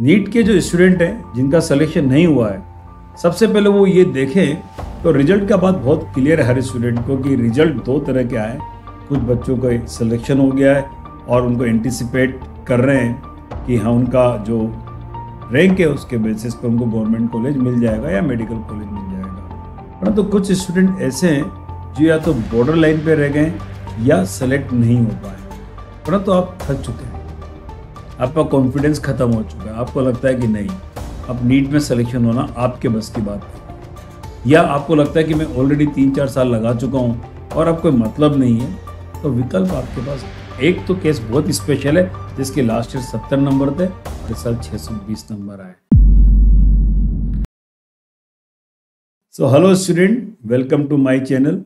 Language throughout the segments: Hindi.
नीट के जो स्टूडेंट हैं जिनका सिलेक्शन नहीं हुआ है सबसे पहले वो ये देखें तो रिजल्ट का बात बहुत क्लियर है हर स्टूडेंट को कि रिजल्ट दो तरह के आए कुछ बच्चों का सिलेक्शन हो गया है और उनको एंटिसिपेट कर रहे हैं कि हाँ उनका जो रैंक है उसके बेसिस पर उनको गवर्नमेंट कॉलेज मिल जाएगा या मेडिकल कॉलेज मिल जाएगा परंतु तो कुछ स्टूडेंट ऐसे हैं जो या तो बॉर्डर लाइन पर रह गए या सेलेक्ट नहीं हो पाए परंतु तो आप थक चुके हैं आपका कॉन्फिडेंस ख़त्म हो चुका है आपको लगता है कि नहीं अब नीट में सिलेक्शन होना आपके बस की बात है या आपको लगता है कि मैं ऑलरेडी तीन चार साल लगा चुका हूँ और अब कोई मतलब नहीं है तो विकल्प आपके पास एक तो केस बहुत स्पेशल है जिसके लास्ट ईयर सत्तर नंबर थे और साल छः सौ बीस नंबर आए so hello student welcome to my channel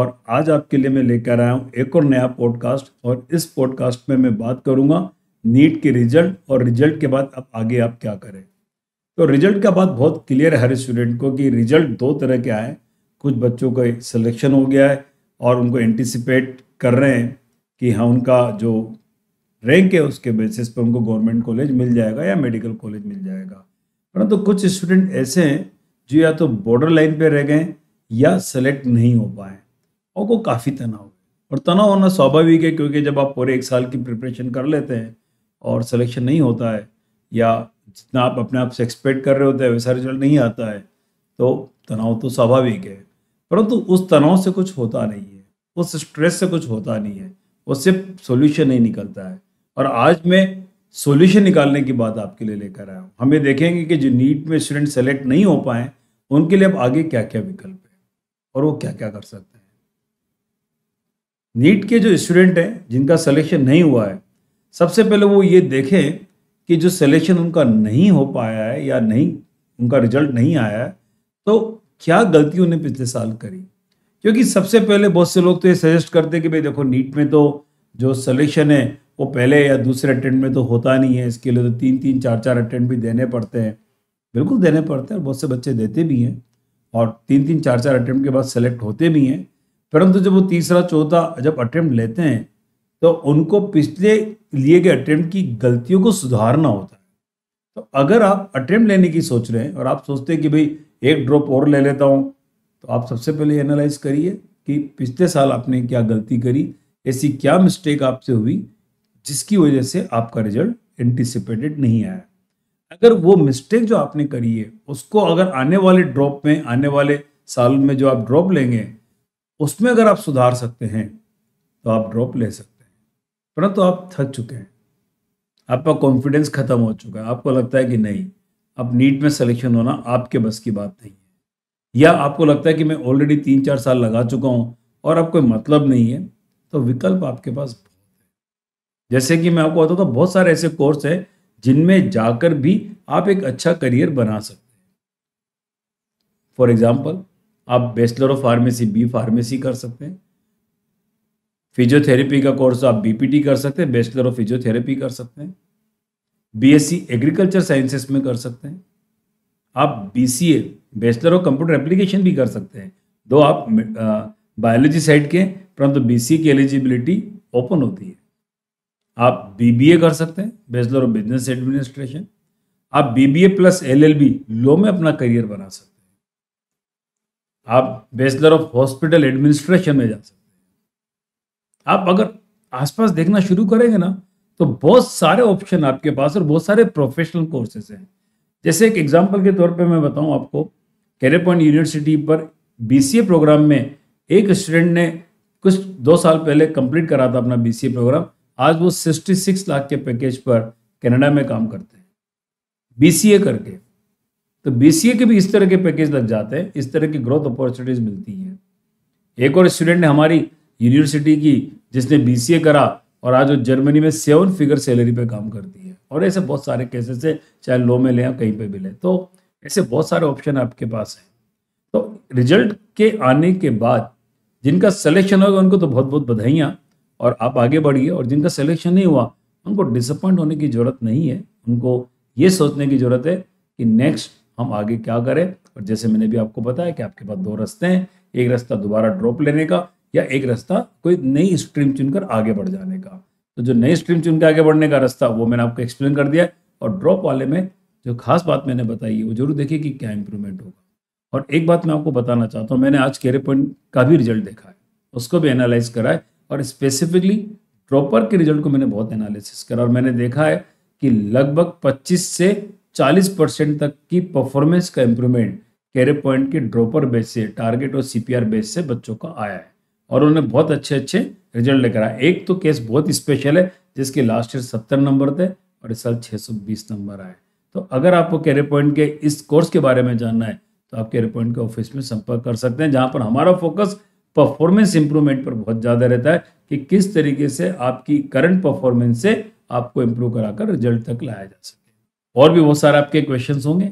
और आज आपके लिए मैं लेकर आया हूँ एक और नया पॉडकास्ट और इस पॉडकास्ट में मैं बात करूँगा नीट के रिजल्ट और रिजल्ट के बाद अब आगे आप क्या करें तो रिजल्ट का बात बहुत क्लियर है हर स्टूडेंट को कि रिजल्ट दो तरह के आए कुछ बच्चों का सिलेक्शन हो गया है और उनको एंटिसिपेट कर रहे हैं कि हाँ उनका जो रैंक है उसके बेसिस पर उनको गवर्नमेंट कॉलेज मिल जाएगा या मेडिकल कॉलेज मिल जाएगा परंतु तो कुछ स्टूडेंट ऐसे हैं जो या तो बॉर्डर लाइन पर रह गए या सेलेक्ट नहीं हो पाए और को काफ़ी तनाव और तनाव होना स्वाभाविक है क्योंकि जब आप पूरे एक साल की प्रिपरेशन कर लेते हैं और सिलेक्शन नहीं होता है या जितना आप अपने आप से एक्सपेक्ट कर रहे होते हैं वैसा रिजल्ट नहीं आता है तो तनाव तो स्वाभाविक है परंतु उस तनाव से कुछ होता नहीं है उस स्ट्रेस से कुछ होता नहीं है वो सिर्फ सोल्यूशन नहीं निकलता है और आज मैं सोल्यूशन निकालने की बात आपके लिए लेकर आया हूँ हम ये देखेंगे कि जो नीट में स्टूडेंट सेलेक्ट नहीं हो पाए उनके लिए अब आगे क्या क्या विकल्प है और वो क्या क्या कर सकते हैं नीट के जो स्टूडेंट हैं जिनका सिलेक्शन नहीं हुआ है सबसे पहले वो ये देखें कि जो सिलेक्शन उनका नहीं हो पाया है या नहीं उनका रिजल्ट नहीं आया है तो क्या गलती उन्हें पिछले साल करी क्योंकि सबसे पहले बहुत से लोग तो ये सजेस्ट करते हैं कि भाई देखो नीट में तो जो सिलेक्शन है वो पहले या दूसरे अटेंड में तो होता नहीं है इसके लिए तो तीन तीन चार चार अटेंड भी देने पड़ते हैं बिल्कुल देने पड़ते हैं बहुत से बच्चे देते भी हैं और तीन तीन चार चार अटैम्प्ट के बाद सेलेक्ट होते भी हैं परंतु जब वो तीसरा चौथा जब अटैम्प्ट लेते हैं तो उनको पिछले लिए गए अटेम्प्ट की गलतियों को सुधारना होता है तो अगर आप अटेम्प्ट लेने की सोच रहे हैं और आप सोचते हैं कि भाई एक ड्रॉप और ले लेता हूँ तो आप सबसे पहले एनालाइज करिए कि पिछले साल आपने क्या गलती करी ऐसी क्या मिस्टेक आपसे हुई जिसकी वजह से आपका रिजल्ट एंटिसिपेटेड नहीं आया अगर वो मिस्टेक जो आपने करी है उसको अगर आने वाले ड्रॉप में आने वाले साल में जो आप ड्रॉप लेंगे उसमें अगर आप सुधार सकते हैं तो आप ड्रॉप ले सकते हैं परंतु तो आप थक चुके हैं आपका कॉन्फिडेंस खत्म हो चुका है आपको लगता है कि नहीं अब नीट में सिलेक्शन होना आपके बस की बात नहीं है या आपको लगता है कि मैं ऑलरेडी तीन चार साल लगा चुका हूँ और अब कोई मतलब नहीं है तो विकल्प आपके पास जैसे कि मैं आपको बताता हूँ तो बहुत सारे ऐसे कोर्स हैं जिनमें जाकर भी आप एक अच्छा करियर बना सकते हैं फॉर एग्जाम्पल आप bachelor of pharmacy B pharmacy कर सकते हैं फिजियोथेरेपी का कोर्स आप बीपीटी कर सकते हैं बैचलर ऑफ फिजियोथेरेपी कर सकते हैं बीएससी एग्रीकल्चर साइंसेस में कर सकते हैं आप BCA bachelor of computer application भी कर सकते हैं दो आप बायोलॉजी साइड के परंतु बीसीए की एलिजिबिलिटी ओपन होती है आप बीबीए कर सकते हैं बैचलर ऑफ बिजनेस एडमिनिस्ट्रेशन आप बीबीए प्लस एलएलबी लॉ में अपना करियर बना सकते हैं आप बैचलर ऑफ हॉस्पिटल एडमिनिस्ट्रेशन में जा सकते हैं आप अगर आसपास देखना शुरू करेंगे ना तो बहुत सारे ऑप्शन आपके पास और बहुत सारे प्रोफेशनल कोर्सेज हैं जैसे एक एग्जाम्पल के तौर पर मैं बताऊँ आपको कैरियर पॉइंट यूनिवर्सिटी पर बी प्रोग्राम में एक स्टूडेंट ने कुछ दो साल पहले कंप्लीट करा था अपना बी प्रोग्राम आज वो 66 लाख के पैकेज पर कनाडा में काम करते हैं बी करके तो बी के भी इस तरह के पैकेज लग जाते हैं इस तरह की ग्रोथ अपॉर्चुनिटीज मिलती हैं एक और स्टूडेंट ने हमारी यूनिवर्सिटी की जिसने बीसीए करा और आज वो जर्मनी में सेवन फिगर सैलरी पे काम करती है और ऐसे बहुत सारे केसेस है चाहे लो में लें कहीं पे भी लें तो ऐसे बहुत सारे ऑप्शन आपके पास हैं तो रिजल्ट के आने के बाद जिनका सिलेक्शन होगा उनको तो बहुत बहुत बधाइयाँ और आप आगे बढ़िए और जिनका सिलेक्शन नहीं हुआ उनको डिसअपॉइंट होने की ज़रूरत नहीं है उनको ये सोचने की ज़रूरत है कि नेक्स्ट हम आगे क्या करें और जैसे मैंने भी आपको बताया कि आपके पास दो रास्ते हैं एक रास्ता दोबारा ड्रॉप लेने का या एक रास्ता कोई नई स्ट्रीम चुनकर आगे बढ़ जाने का तो जो नई स्ट्रीम चुनकर आगे बढ़ने का रास्ता वो मैंने आपको एक्सप्लेन कर दिया और ड्रॉप वाले में जो खास बात मैंने बताई है वो जरूर देखिए कि क्या इंप्रूवमेंट होगा और एक बात मैं आपको बताना चाहता हूँ मैंने आज केरे पॉइंट का भी रिजल्ट देखा है उसको भी एनालाइज करा है और स्पेसिफिकली ड्रॉपर के रिजल्ट को मैंने बहुत एनालिसिस करा और मैंने देखा है कि लगभग 25 से 40 परसेंट तक की परफॉर्मेंस का इम्प्रूवमेंट कैरे पॉइंट के ड्रॉपर बेस से टारगेट और सी बेस से बच्चों का आया है और उन्होंने बहुत अच्छे अच्छे रिजल्ट लेकर आए एक तो केस बहुत स्पेशल है जिसके लास्ट ईयर सत्तर नंबर थे और इस साल छः सौ बीस नंबर आए तो अगर आपको कैरियर पॉइंट के इस कोर्स के बारे में जानना है तो आप कैरियर पॉइंट के ऑफिस में संपर्क कर सकते हैं जहाँ पर हमारा फोकस परफॉर्मेंस इंप्रूवमेंट पर बहुत ज़्यादा रहता है कि किस तरीके से आपकी करंट परफॉर्मेंस से आपको इम्प्रूव कराकर रिजल्ट तक लाया जा सके और भी बहुत सारे आपके क्वेश्चन होंगे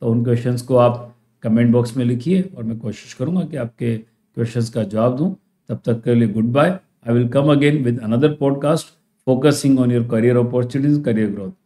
तो उन क्वेश्चन को आप कमेंट बॉक्स में लिखिए और मैं कोशिश करूँगा कि आपके क्वेश्चंस का जवाब दूं तब तक के लिए good bye I will come again with another podcast focusing on your career opportunities career growth